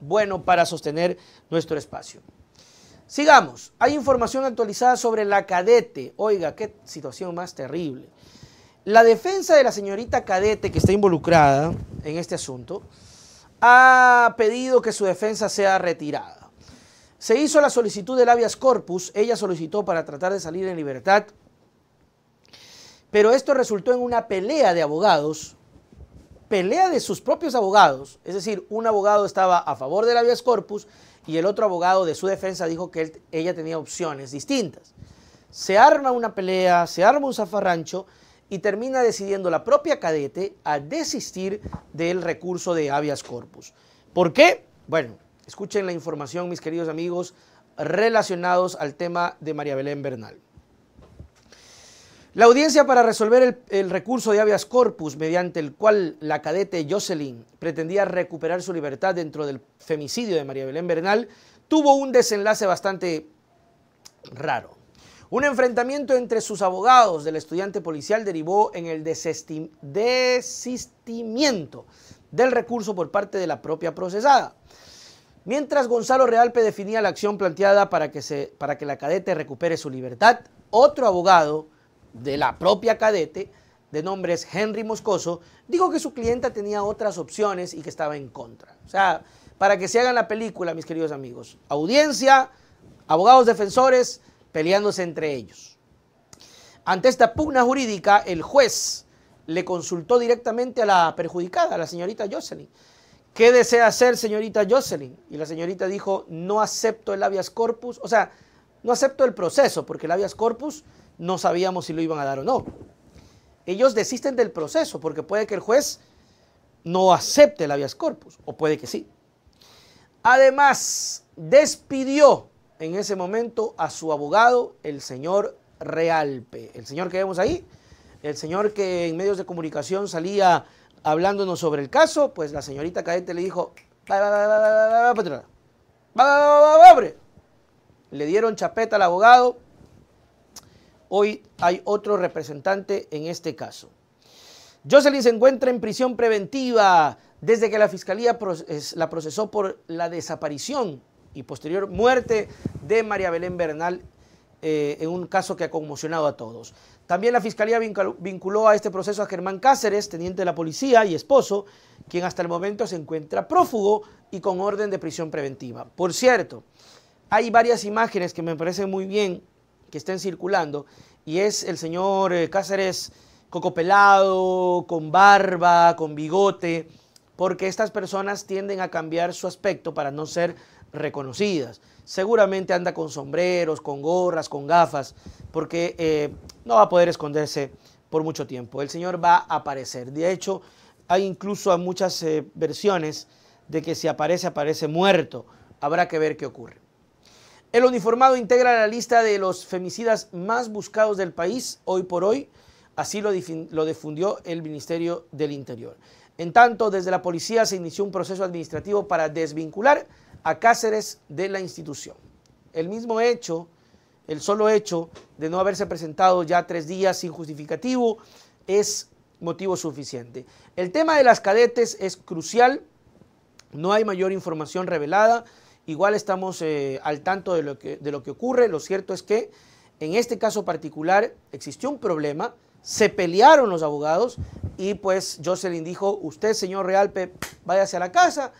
bueno para sostener nuestro espacio. Sigamos, hay información actualizada sobre la cadete. Oiga, qué situación más terrible. La defensa de la señorita cadete que está involucrada en este asunto ha pedido que su defensa sea retirada. Se hizo la solicitud del habeas corpus, ella solicitó para tratar de salir en libertad, pero esto resultó en una pelea de abogados pelea de sus propios abogados, es decir, un abogado estaba a favor del habeas corpus y el otro abogado de su defensa dijo que ella tenía opciones distintas. Se arma una pelea, se arma un zafarrancho y termina decidiendo la propia cadete a desistir del recurso de habeas corpus. ¿Por qué? Bueno, escuchen la información, mis queridos amigos, relacionados al tema de María Belén Bernal. La audiencia para resolver el, recurso de habeas corpus, mediante el cual la cadete Jocelyn pretendía recuperar su libertad dentro del femicidio de María Belén Bernal, tuvo un desenlace bastante raro. Un enfrentamiento entre sus abogados del estudiante policial derivó en el desistimiento del recurso por parte de la propia procesada. Mientras Gonzalo Realpe definía la acción planteada para que la cadete recupere su libertad, otro abogado de la propia cadete, de es Henry Moscoso, dijo que su clienta tenía otras opciones y que estaba en contra. O sea, para que se hagan la película, mis queridos amigos. Audiencia, abogados defensores peleándose entre ellos. Ante esta pugna jurídica, el juez le consultó directamente a la perjudicada, a la señorita Jocelyn. ¿Qué desea hacer, señorita Jocelyn? Y la señorita dijo, no acepto el habeas corpus, o sea, no acepto el proceso, porque el habeas corpus no sabíamos si lo iban a dar o no. Ellos desisten del proceso porque puede que el juez no acepte el habeas corpus, o puede que sí. Además, despidió en ese momento a su abogado, el señor Realpe. El señor que vemos ahí, el señor que en medios de comunicación salía hablándonos sobre el caso, pues la señorita cadete le dijo, le dieron chapeta al abogado, Hoy hay otro representante en este caso. Jocelyn se encuentra en prisión preventiva desde que la fiscalía la procesó por la desaparición y posterior muerte de María Belén Bernal eh, en un caso que ha conmocionado a todos. También la fiscalía vinculó a este proceso a Germán Cáceres, teniente de la policía y esposo, quien hasta el momento se encuentra prófugo y con orden de prisión preventiva. Por cierto, hay varias imágenes que me parecen muy bien que estén circulando, y es el señor eh, Cáceres cocopelado, con barba, con bigote, porque estas personas tienden a cambiar su aspecto para no ser reconocidas. Seguramente anda con sombreros, con gorras, con gafas, porque eh, no va a poder esconderse por mucho tiempo. El Señor va a aparecer. De hecho, hay incluso muchas eh, versiones de que si aparece, aparece muerto. Habrá que ver qué ocurre. El uniformado integra la lista de los femicidas más buscados del país hoy por hoy, así lo, difundió el Ministerio del Interior. En tanto, desde la policía se inició un proceso administrativo para desvincular a Cáceres de la institución. El mismo hecho, el solo hecho de no haberse presentado ya tres días sin justificativo, es motivo suficiente. El tema de las cadetes es crucial, no hay mayor información revelada. Igual estamos eh, al tanto de lo, que, de lo que ocurre. Lo cierto es que en este caso particular existió un problema, se pelearon los abogados y pues Jocelyn dijo, usted señor Realpe, váyase a la casa,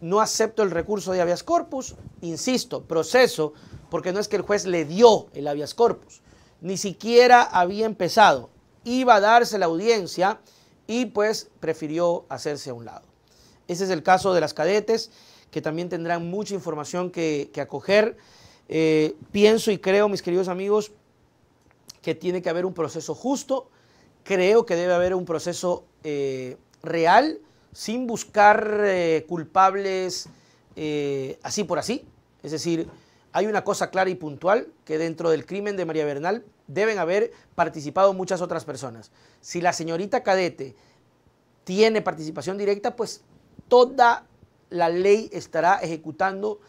no acepto el recurso de habeas corpus, insisto, proceso, porque no es que el juez le dio el habeas corpus, ni siquiera había empezado, iba a darse la audiencia y pues prefirió hacerse a un lado. Ese es el caso de las cadetes que también tendrán mucha información que, acoger. Eh, pienso y creo, mis queridos amigos, que tiene que haber un proceso justo, creo que debe haber un proceso eh, real, sin buscar eh, culpables así por así. Es decir, hay una cosa clara y puntual, que dentro del crimen de María Bernal deben haber participado muchas otras personas. Si la señorita cadete tiene participación directa, pues toda la ley estará ejecutando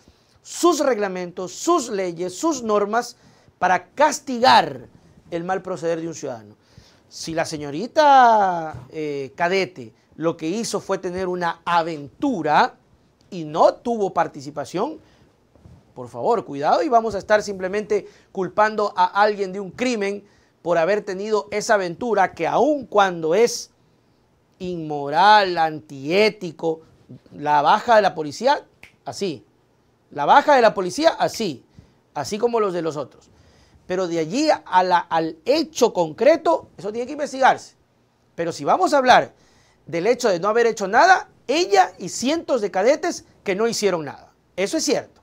sus reglamentos, sus leyes, sus normas para castigar el mal proceder de un ciudadano. Si la señorita eh, cadete lo que hizo fue tener una aventura y no tuvo participación, por favor, cuidado y vamos a estar simplemente culpando a alguien de un crimen por haber tenido esa aventura que aun cuando es inmoral, antiético, la baja de la policía, así. La baja de la policía, así. Así como los de los otros. Pero de allí a la, al hecho concreto, eso tiene que investigarse. Pero si vamos a hablar del hecho de no haber hecho nada, ella y cientos de cadetes que no hicieron nada. Eso es cierto.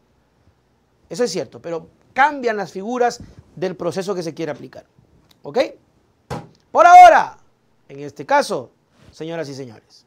Eso es cierto. Pero cambian las figuras del proceso que se quiere aplicar. ¿Ok? Por ahora, en este caso, señoras y señores.